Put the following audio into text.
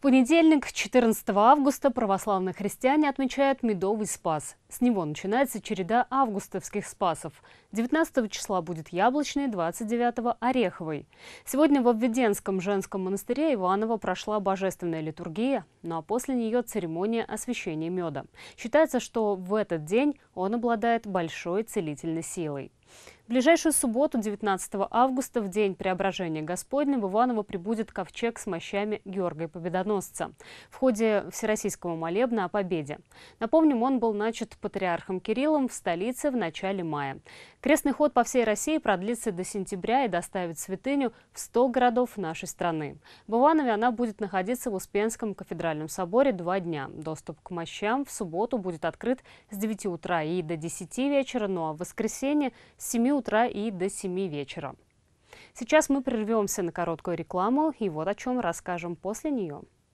В понедельник, 14 августа, православные христиане отмечают Медовый Спас. С него начинается череда августовских спасов. 19 числа будет яблочный, 29 – ореховый. Сегодня в Обведенском женском монастыре Иванова прошла божественная литургия, ну а после нее церемония освящения меда. Считается, что в этот день он обладает большой целительной силой. В ближайшую субботу, 19 августа, в день преображения Господня, в Иваново прибудет ковчег с мощами Георгия Победоносца в ходе всероссийского молебна о победе. Напомним, он был начат патриархом Кириллом в столице в начале мая. Крестный ход по всей России продлится до сентября и доставит святыню в 100 городов нашей страны. В Иванове она будет находиться в Успенском кафедральном соборе два дня. Доступ к мощам в субботу будет открыт с 9 утра и до 10 вечера, ну а в воскресенье с 7 утра и до 7 вечера. Сейчас мы прервемся на короткую рекламу, и вот о чем расскажем после нее.